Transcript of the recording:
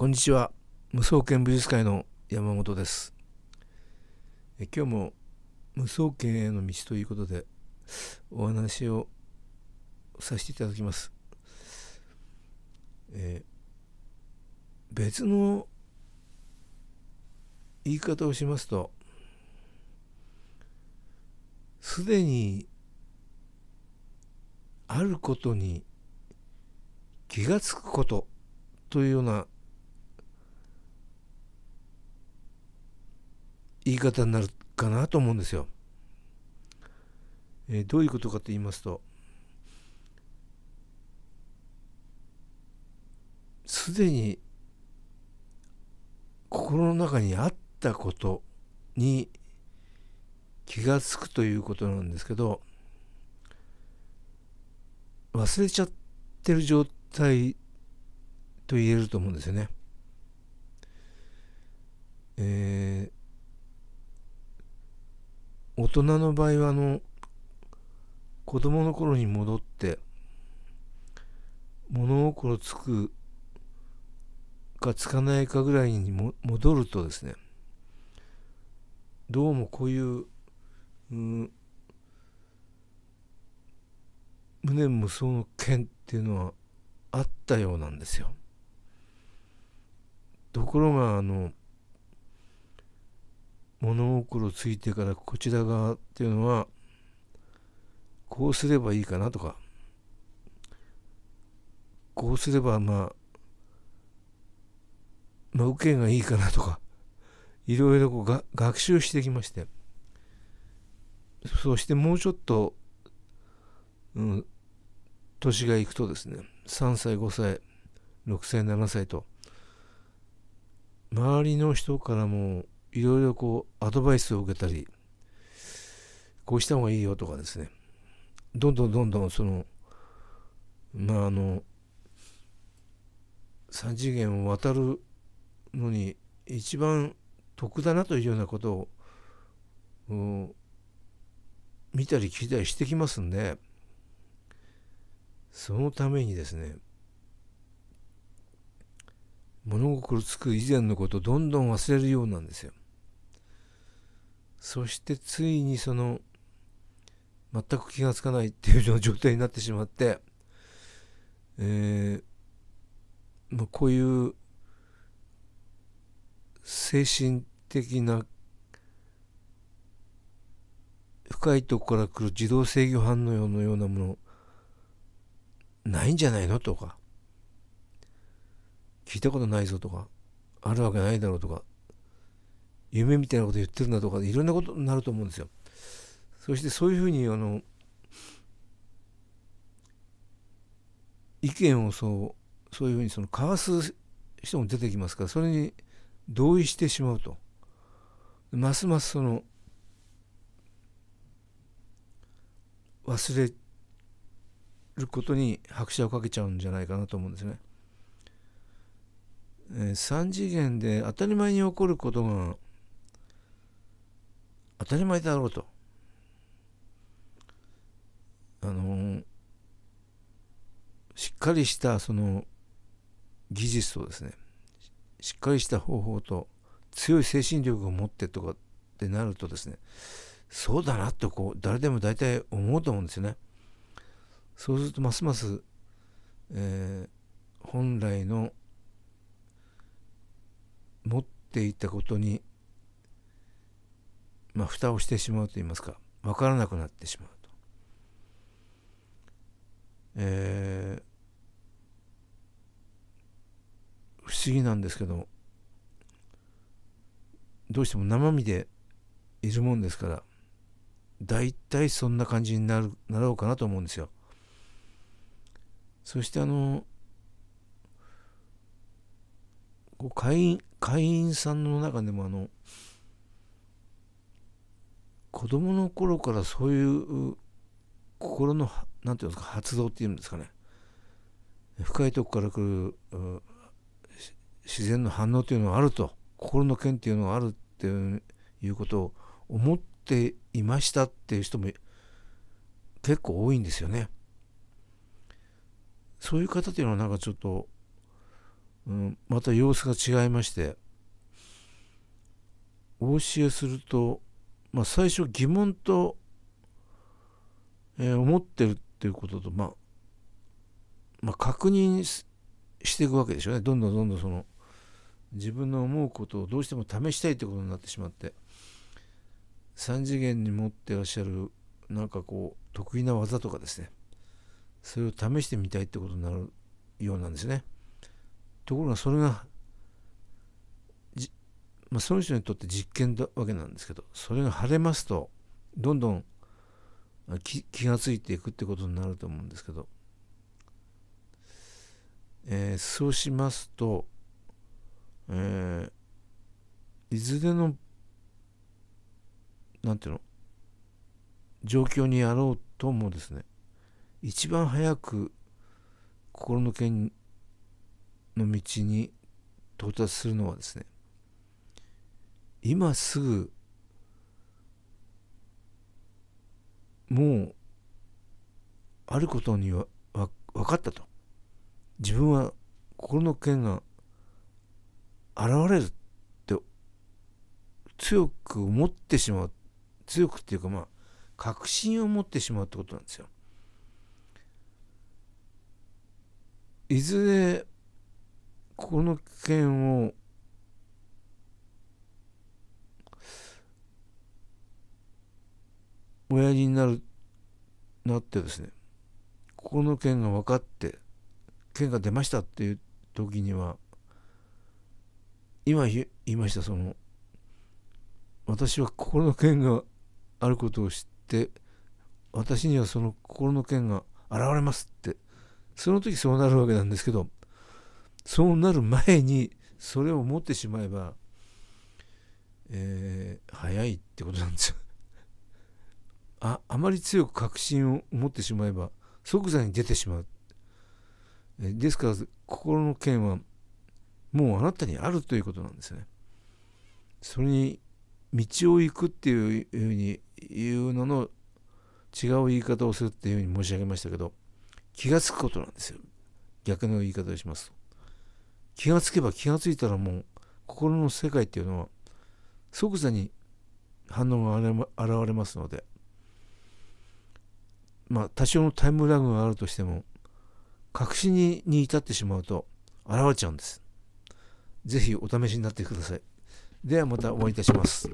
こんにちは無双剣武術会の山本ですえ今日も無双剣への道ということでお話をさせていただきます、えー、別の言い方をしますとすでにあることに気がつくことというような言い方になるかなと思うんですよ。えー、どういうことかと言いますとすでに心の中にあったことに気が付くということなんですけど忘れちゃってる状態と言えると思うんですよね。えー大人の場合はあの子供の頃に戻って物心つくかつかないかぐらいにも戻るとですねどうもこういう、うん、無念無双の剣っていうのはあったようなんですよ。ところがあの物心ついてからこちら側っていうのはこうすればいいかなとかこうすればまあまあ、受けがいいかなとかいろいろこうが学習してきましてそしてもうちょっと、うん、年がいくとですね3歳5歳6歳7歳と周りの人からもいろいろこうアドバイスを受けたりこうした方がいいよとかですねどんどんどんどんそのまああの3次元を渡るのに一番得だなというようなことを見たり聞いたりしてきますんでそのためにですね物心つく以前のことをどんどん忘れるようなんですよ。そしてついにその全く気がつかないっていう状態になってしまって、えーまあ、こういう精神的な深いとこから来る自動制御反応のようなものないんじゃないのとか聞いたことないぞとかあるわけないだろうとか夢みたいなこと言ってるんだとかいろんなことになると思うんですよ。そしてそういうふうにあの意見をそうそういうふうにその交わす人も出てきますからそれに同意してしまうとますますその忘れることに拍車をかけちゃうんじゃないかなと思うんですね。えー、3次元で当たり前に起こることが当たり前だろうと。あのしっかりしたその技術とですねしっかりした方法と強い精神力を持ってとかってなるとですねそうだなとこう誰でも大体思うと思うんですよね。そうするとますます、えー、本来の持っていたことにまあ、蓋をしてしまうといいますか分からなくなってしまうと。えー、不思議なんですけどどうしても生身でいるもんですから大体そんな感じになるなろうかなと思うんですよ。そしてあのこう会員会員さんの中でもあの子供の頃からそういう心の何て言うんですか発動っていうんですかね深いとこから来る自然の反応というのはあると心の剣っていうのがあるっていうことを思っていましたっていう人も結構多いんですよね。そういう方というのはなんかちょっと、うん、また様子が違いましてお教えするとまあ、最初疑問と、えー、思ってるっていうことと、まあ、まあ、確認していくわけでしょうねどんどんどんどんその自分の思うことをどうしても試したいってことになってしまって3次元に持ってらっしゃるなんかこう得意な技とかですねそれを試してみたいってことになるようなんですねところがそれがまあ、その人にとって実験だわけなんですけどそれが晴れますとどんどん気が付いていくってことになると思うんですけど、えー、そうしますと、えー、いずれのなんていうの状況にあろうともですね一番早く心の剣の道に到達するのはですね今すぐもうあることには分かったと自分は心の剣が現れるって強く思ってしまう強くっていうかまあ確信を持ってしまうってことなんですよ。いずれこの剣を親父になるなってですねここの件が分かって件が出ましたっていう時には今言いましたその私は心の剣があることを知って私にはその心の剣が現れますってその時そうなるわけなんですけどそうなる前にそれを持ってしまえば、えー、早いってことなんですよああまり強く確信を持ってしまえば即座に出てしまうですから心の剣はもうあなたにあるということなんですねそれに道を行くっていうふうに言うのの違う言い方をするっていうふうに申し上げましたけど気が付くことなんですよ逆の言い方をしますと気がつけば気がついたらもう心の世界っていうのは即座に反応が現れますのでまあ、多少のタイムラグがあるとしても確信にに至ってしまうと現れちゃうんです。ぜひお試しになってください。ではまたお会いいたします。